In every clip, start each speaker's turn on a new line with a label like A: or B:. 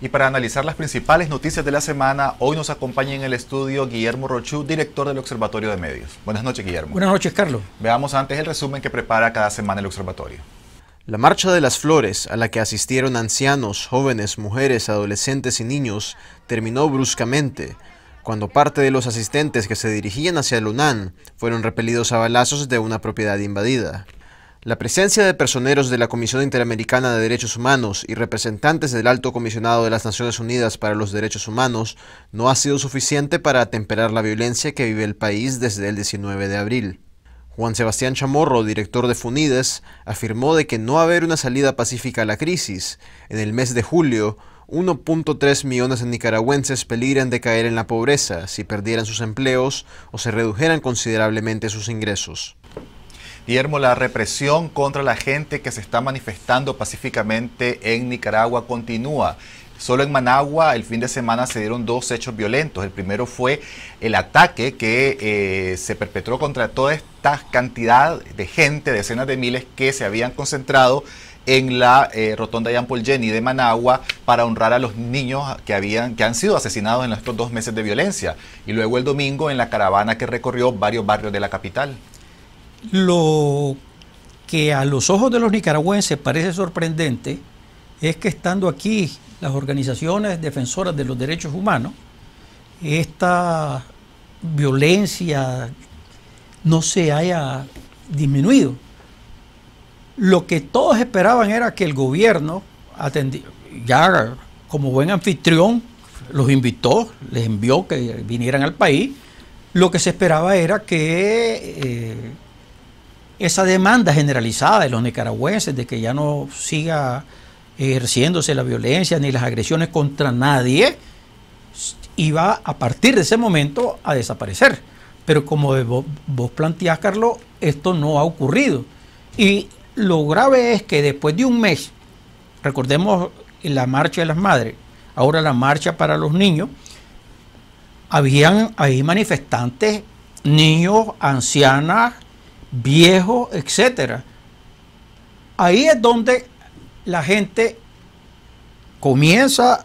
A: Y para analizar las principales noticias de la semana, hoy nos acompaña en el estudio Guillermo Rochú, director del Observatorio de Medios. Buenas noches, Guillermo. Buenas noches, Carlos. Veamos antes el resumen que prepara cada semana el Observatorio. La Marcha de las Flores, a la que asistieron ancianos, jóvenes, mujeres, adolescentes y niños, terminó bruscamente, cuando parte de los asistentes que se dirigían hacia el fueron repelidos a balazos de una propiedad invadida. La presencia de personeros de la Comisión Interamericana de Derechos Humanos y representantes del Alto Comisionado de las Naciones Unidas para los Derechos Humanos no ha sido suficiente para atemperar la violencia que vive el país desde el 19 de abril. Juan Sebastián Chamorro, director de Funides, afirmó de que no haber una salida pacífica a la crisis. En el mes de julio, 1.3 millones de nicaragüenses peligran de caer en la pobreza si perdieran sus empleos o se redujeran considerablemente sus ingresos. Guillermo, la represión contra la gente que se está manifestando pacíficamente en Nicaragua continúa. Solo en Managua el fin de semana se dieron dos hechos violentos. El primero fue el ataque que eh, se perpetró contra toda esta cantidad de gente, decenas de miles que se habían concentrado en la eh, rotonda de Paul Jenny de Managua para honrar a los niños que, habían, que han sido asesinados en estos dos meses de violencia. Y luego el domingo en la caravana que recorrió varios barrios de la capital.
B: Lo que a los ojos de los nicaragüenses parece sorprendente es que estando aquí las organizaciones defensoras de los derechos humanos, esta violencia no se haya disminuido. Lo que todos esperaban era que el gobierno atendía, ya como buen anfitrión, los invitó, les envió que vinieran al país. Lo que se esperaba era que eh, esa demanda generalizada de los nicaragüenses de que ya no siga ejerciéndose la violencia ni las agresiones contra nadie, iba a partir de ese momento a desaparecer. Pero como vos, planteás, Carlos, esto no ha ocurrido. Y lo grave es que después de un mes, recordemos la marcha de las madres, ahora la marcha para los niños, habían ahí manifestantes, niños, ancianas, viejo, etcétera. Ahí es donde la gente comienza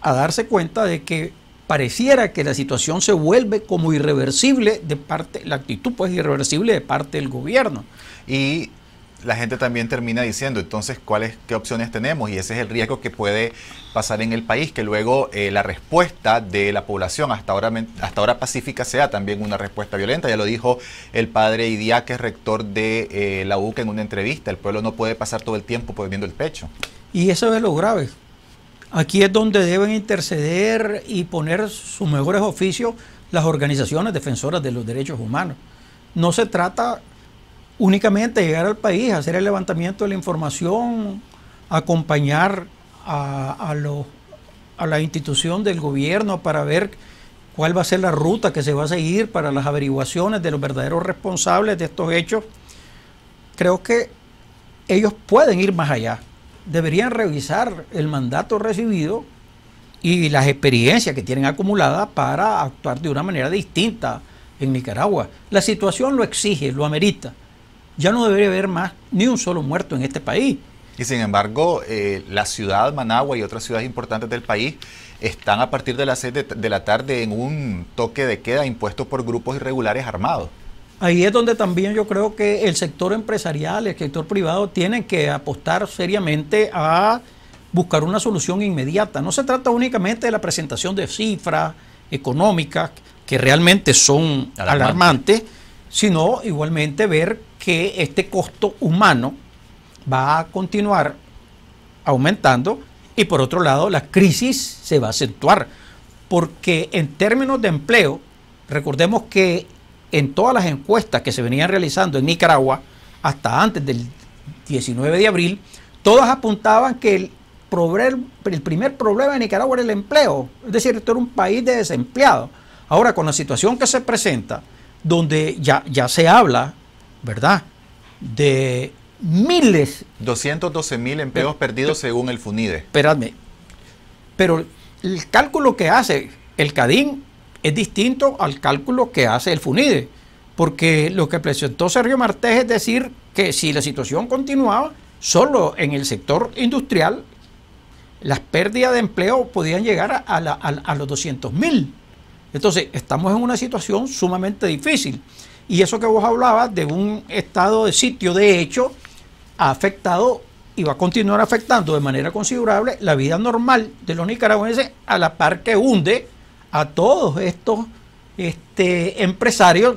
B: a darse cuenta de que pareciera que la situación se vuelve como
A: irreversible de parte, la actitud pues irreversible de parte del gobierno. Y la gente también termina diciendo, entonces, ¿cuáles, ¿qué opciones tenemos? Y ese es el riesgo que puede pasar en el país, que luego eh, la respuesta de la población, hasta ahora, hasta ahora pacífica, sea también una respuesta violenta. Ya lo dijo el padre Idiá, que es rector de eh, la UCA en una entrevista, el pueblo no puede pasar todo el tiempo poniendo el pecho.
B: Y eso es lo grave. Aquí es donde deben interceder y poner sus mejores oficios las organizaciones defensoras de los derechos humanos. No se trata únicamente llegar al país, hacer el levantamiento de la información, acompañar a, a, a la institución del gobierno para ver cuál va a ser la ruta que se va a seguir para las averiguaciones de los verdaderos responsables de estos hechos, creo que ellos pueden ir más allá. Deberían revisar el mandato recibido y las experiencias que tienen acumuladas para actuar de una manera distinta en Nicaragua. La situación lo exige, lo amerita ya no debería haber más
A: ni un solo muerto en este país. Y sin embargo, eh, la ciudad Managua y otras ciudades importantes del país están a partir de las 6 de, la tarde en un toque de queda impuesto por grupos irregulares armados.
B: Ahí es donde también yo creo que el sector empresarial, el sector privado, tienen que apostar seriamente a buscar una solución inmediata. No se trata únicamente de la presentación de cifras económicas que realmente son alarmantes sino igualmente ver que este costo humano va a continuar aumentando y por otro lado la crisis se va a acentuar porque en términos de empleo, recordemos que en todas las encuestas que se venían realizando en Nicaragua hasta antes del 19 de abril, todas apuntaban que el, primer problema de Nicaragua era el empleo, es decir, esto era un país de desempleados. Ahora, con la situación que se presenta, donde ya, ya se habla ¿verdad? De miles.
A: 212 mil empleos perdidos según el FUNIDE.
B: ...esperadme... Pero el cálculo que hace el CADIN es distinto al cálculo que hace el FUNIDE. Porque lo que presentó Sergio Martés es decir que si la situación continuaba, solo en el sector industrial las pérdidas de empleo podían llegar a, los 200 mil. Entonces, estamos en una situación sumamente difícil. Y eso que vos hablabas de un estado de sitio, de hecho, ha afectado y va a continuar afectando de manera considerable la vida normal de los nicaragüenses a la par que hunde a todos estos este, empresarios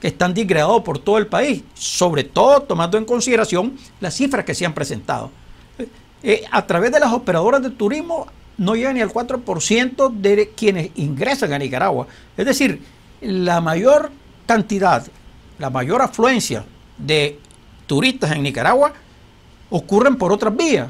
B: que están disgregados por todo el país, sobre todo tomando en consideración las cifras que se han presentado. Eh, eh, a través de las operadoras de turismo no llega ni al 4% de quienes ingresan a Nicaragua. Es decir, la mayor cantidad, la mayor afluencia de turistas en Nicaragua ocurren por otras vías.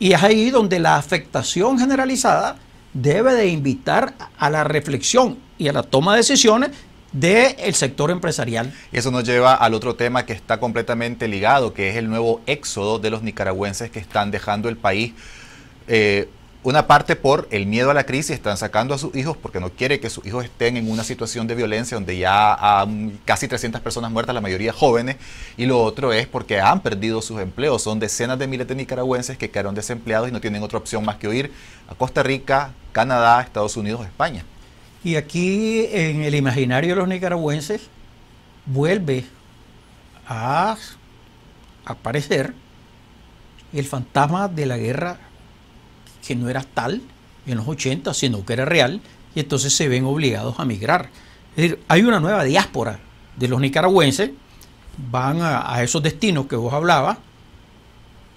B: Y es ahí donde la afectación generalizada debe de invitar a la reflexión y a la toma de decisiones
A: del sector empresarial. eso nos lleva al otro tema que está completamente ligado, que es el nuevo éxodo de los nicaragüenses que están dejando el país. Eh, una parte por el miedo a la crisis, están sacando a sus hijos porque no quiere que sus hijos estén en una situación de violencia donde ya hay casi 300 personas muertas, la mayoría jóvenes, y lo otro es porque han perdido sus empleos. Son decenas de miles de nicaragüenses que quedaron desempleados y no tienen otra opción más que huir a Costa Rica, Canadá, Estados Unidos, España.
B: Y aquí en el imaginario de los nicaragüenses vuelve a aparecer el fantasma de la guerra que no era tal en los 80, sino que era real, y entonces se ven obligados a migrar. Es decir, hay una nueva diáspora de los nicaragüenses, van a, esos destinos que vos hablabas,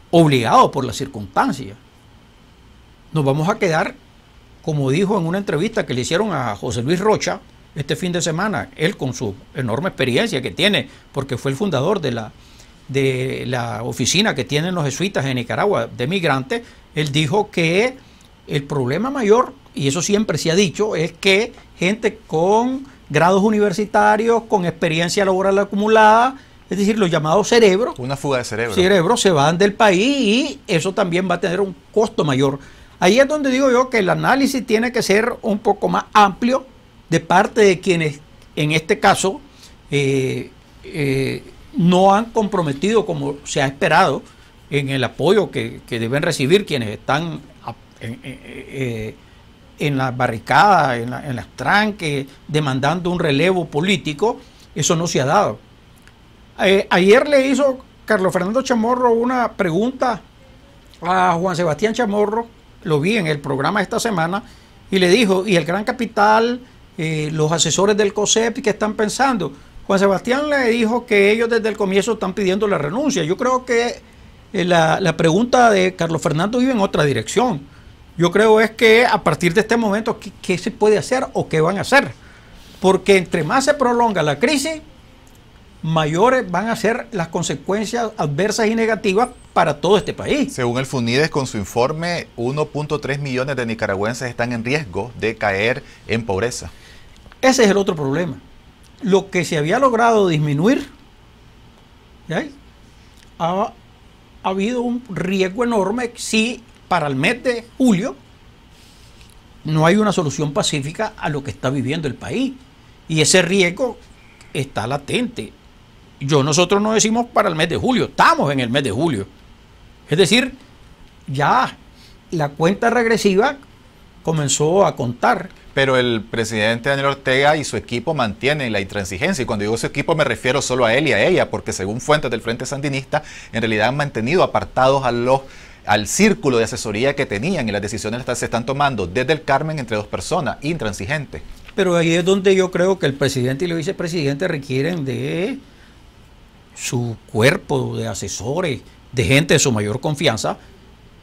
B: obligados por las circunstancias. Nos vamos a quedar, como dijo en una entrevista que le hicieron a José Luis Rocha este fin de semana, él con su enorme experiencia que tiene, porque fue el fundador de la, de la oficina que tienen los jesuitas en Nicaragua de migrantes, él dijo que el problema mayor, y eso siempre se ha dicho, es que gente con grados universitarios, con experiencia laboral acumulada, es decir, los llamados cerebros.
A: Una fuga de cerebro
B: se van del país y eso también va a tener un costo mayor. Ahí es donde digo yo que el análisis tiene que ser un poco más amplio de parte de quienes, en este caso, eh, eh, no han comprometido como se ha esperado en el apoyo que, deben recibir quienes están en, eh, eh, las barricadas, en, las tranques, demandando un relevo político, eso no se ha dado. Eh, ayer le hizo Carlos Fernando Chamorro una pregunta a Juan Sebastián Chamorro, lo vi en el programa esta semana, y le dijo, ¿y el Gran Capital, los asesores del COSEP, qué están pensando? Juan Sebastián le dijo que ellos desde el comienzo están pidiendo la renuncia. Yo creo que eh, la, pregunta de Carlos Fernando vive en otra dirección. Yo creo es que a partir de este momento, ¿qué, se puede hacer o qué van a hacer? Porque entre más se prolonga la crisis, mayores van a ser las consecuencias
A: adversas y negativas para todo este país. Según el FUNIDES, con su informe, 1.3 millones de nicaragüenses están en riesgo de caer en pobreza.
B: Ese es el otro problema. Lo que se había logrado disminuir, ¿Ya? Ah, ha habido un riesgo enorme si para el mes de julio no hay una solución pacífica a lo que está viviendo el país. Y ese riesgo está latente. Yo nosotros no decimos para el mes de julio, estamos en el mes de julio. Es decir, ya la cuenta regresiva comenzó a contar
A: pero el presidente Daniel Ortega y su equipo mantienen la intransigencia. Y cuando digo su equipo me refiero solo a él y a ella, porque según fuentes del Frente Sandinista, en realidad han mantenido apartados al círculo de asesoría que tenían y las decisiones se están tomando desde el Carmen entre dos personas, intransigentes.
B: Pero ahí es donde yo creo que el presidente y el vicepresidente requieren de su cuerpo de asesores, de gente de su mayor confianza,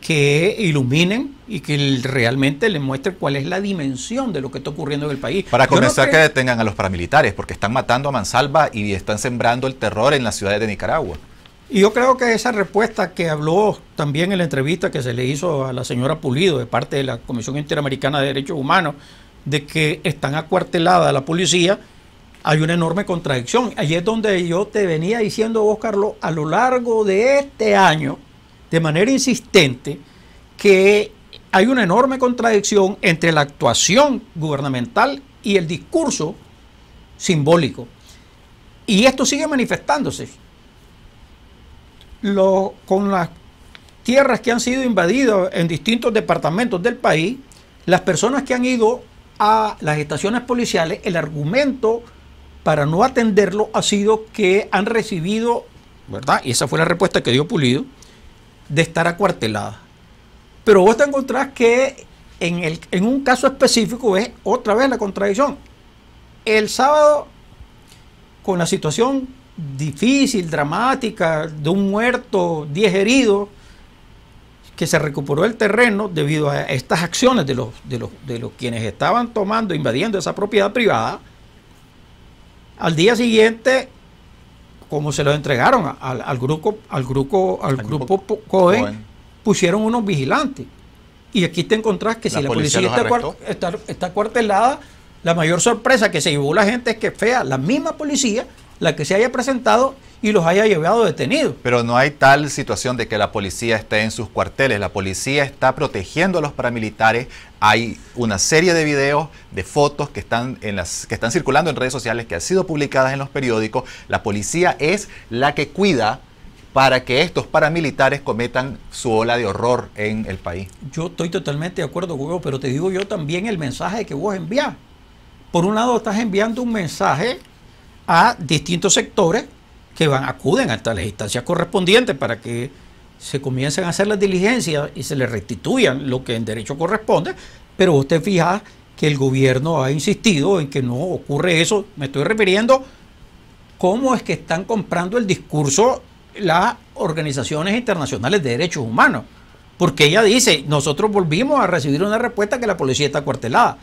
B: que iluminen y que realmente les muestre cuál es la dimensión de lo que está ocurriendo en el país. Para comenzar, que
A: detengan a los paramilitares, porque están matando a Mansalva y están sembrando el terror en las ciudades de Nicaragua.
B: Y yo creo que esa respuesta que habló también en la entrevista que se le hizo a la señora Pulido de parte de la Comisión Interamericana de Derechos Humanos, de que están acuartelada la policía, hay una enorme contradicción. Allí es donde yo te venía diciendo, Oscar, a lo largo de este año, de manera insistente que hay una enorme contradicción entre la actuación gubernamental y el discurso simbólico. Y esto sigue manifestándose. con las tierras que han sido invadidas en distintos departamentos del país, las personas que han ido a las estaciones policiales, el argumento para no atenderlo ha sido que han recibido, ¿verdad? Y esa fue la respuesta que dio Pulido, de estar acuartelada. Pero vos te encontrás que en, el, en un caso específico es otra vez la contradicción. El sábado, con la situación difícil, dramática, de un muerto, 10 heridos, que se recuperó el terreno debido a estas acciones de los, de los, de los quienes estaban tomando, invadiendo esa propiedad privada. Al día siguiente, como se lo entregaron al, grupo, al grupo, al, grupo, Cohen, pusieron unos vigilantes. Y aquí te encontrás que si la policía está, está cuartelada, la mayor sorpresa que se llevó la gente es que
A: fea, la misma policía, la que se haya presentado y los haya llevado detenidos. Pero no hay tal situación de que la policía esté en sus cuarteles, la policía está protegiendo a los paramilitares, hay una serie de videos, de fotos que están, en las, que están circulando en redes sociales, que han sido publicadas en los periódicos, la policía es la que cuida para que estos paramilitares cometan su ola de horror en el país.
B: Yo estoy totalmente de acuerdo, Hugo, pero te digo yo también el mensaje que vos envías. Por un lado, estás enviando un mensaje a distintos sectores que van, acuden hasta las instancias correspondientes para que se comiencen a hacer las diligencias y se les restituyan lo que en derecho corresponde, pero usted fija... que el gobierno ha insistido en que no ocurre eso. Me estoy refiriendo cómo es que están comprando el discurso las organizaciones internacionales de derechos humanos. Porque ella dice, nosotros volvimos a recibir una respuesta que la policía está cuartelada.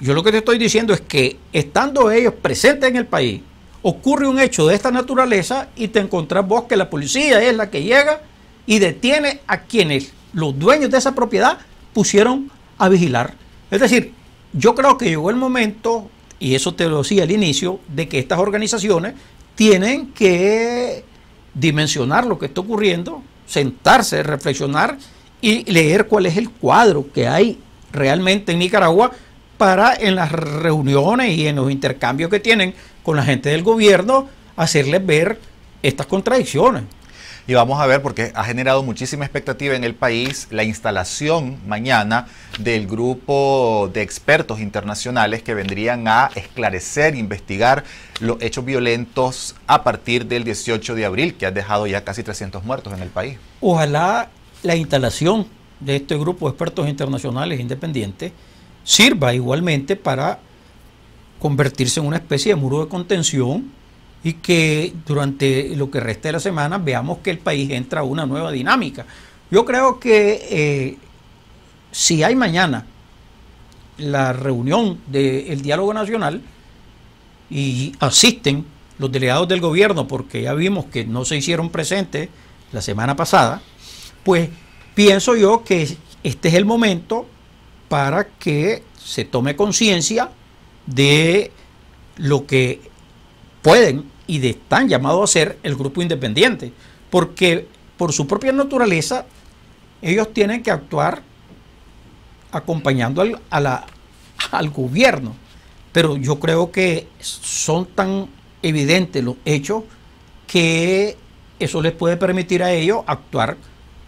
B: Yo lo que te estoy diciendo es que estando ellos presentes en el país, ocurre un hecho de esta naturaleza y te encontrás vos que la policía es la que llega y detiene a quienes los dueños de esa propiedad pusieron a vigilar. Es decir, yo creo que llegó el momento, y eso te lo decía al inicio, de que estas organizaciones tienen que dimensionar lo que está ocurriendo, sentarse, reflexionar y leer cuál es el cuadro que hay realmente en Nicaragua para en las reuniones y en los intercambios que tienen
A: con la gente del gobierno, hacerles ver estas contradicciones. Y vamos a ver, porque ha generado muchísima expectativa en el país, la instalación mañana del grupo de expertos internacionales que vendrían a esclarecer, investigar los hechos violentos a partir del 18 de abril, que ha dejado ya casi 300 muertos en el país.
B: Ojalá la instalación de este grupo de expertos internacionales independientes sirva igualmente para convertirse en una especie de muro de contención y que durante lo que resta de la semana veamos que el país entra a una nueva dinámica. Yo creo que eh, si hay mañana la reunión del diálogo nacional y asisten los delegados del gobierno, porque ya vimos que no se hicieron presentes la semana pasada, pues pienso yo que este es el momento para que se tome conciencia de lo que pueden y de, están llamados a ser el grupo independiente, porque por su propia naturaleza ellos tienen que actuar acompañando al, a la, al gobierno, pero yo creo que son tan evidentes los hechos que eso les puede permitir a ellos actuar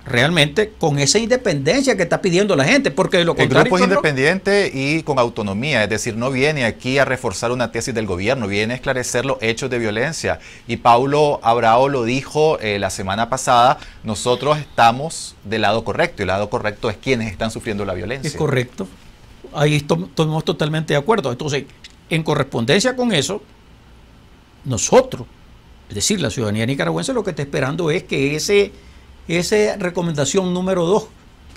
B: realmente con esa independencia que está pidiendo la gente, porque lo contrario... El grupo es
A: independiente y con autonomía, es decir, no viene aquí a reforzar una tesis del gobierno, viene a esclarecer los hechos de violencia. Y Paulo Abrao lo dijo eh, la semana pasada, nosotros estamos del lado correcto, y el lado correcto es quienes están sufriendo la violencia. Es correcto, ahí estamos totalmente de acuerdo. Entonces, en correspondencia con eso,
B: nosotros, es decir, la ciudadanía nicaragüense lo que está esperando es que ese esa recomendación número 2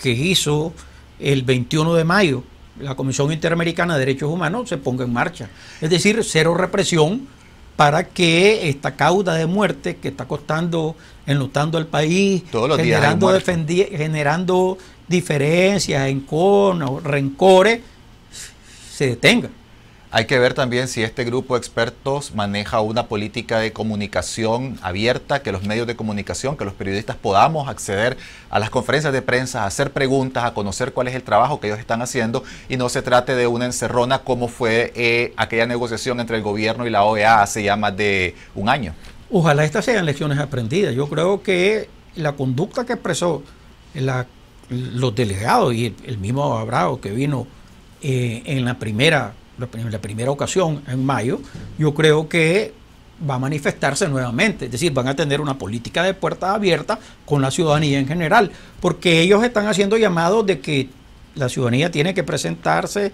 B: que hizo el 21 de mayo la Comisión Interamericana de Derechos Humanos se ponga en marcha. Es decir, cero represión para que esta cauda de muerte que está costando, enlutando al
A: país, generando,
B: generando diferencias, enconos, rencores, se detenga.
A: Hay que ver también si este grupo de expertos maneja una política de comunicación abierta, que los medios de comunicación, que los periodistas podamos acceder a las conferencias de prensa, a hacer preguntas, a conocer cuál es el trabajo que ellos están haciendo y no se trate de una encerrona como fue eh, aquella negociación entre el gobierno y la OEA hace ya más de un año.
B: Ojalá estas sean lecciones aprendidas. Yo creo que la conducta que expresó
A: los delegados
B: y el, mismo Abrao que vino eh, en la primera en la primera ocasión, en mayo, yo creo que va a manifestarse nuevamente. Es decir, van a tener una política de puerta abierta con la ciudadanía en general, porque ellos están haciendo llamados de que la ciudadanía tiene que presentarse,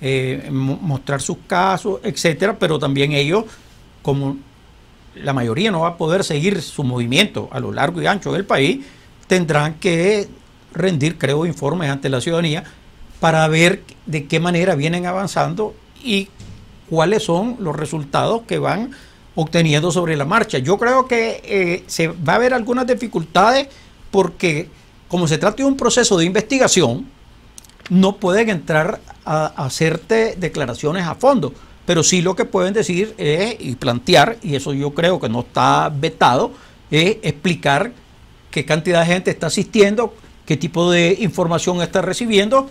B: eh, mostrar sus casos, etcétera, pero también ellos, como la mayoría no va a poder seguir su movimiento a lo largo y ancho del país, tendrán que rendir, creo, informes ante la ciudadanía para ver de qué manera vienen avanzando y cuáles son los resultados que van obteniendo sobre la marcha. Yo creo que eh, se va a haber algunas dificultades porque como se trata de un proceso de investigación, no pueden entrar a, hacerte declaraciones a fondo, pero sí lo que pueden decir es, y plantear, y eso yo creo que no está vetado, es explicar qué cantidad de gente está asistiendo, qué tipo de información está recibiendo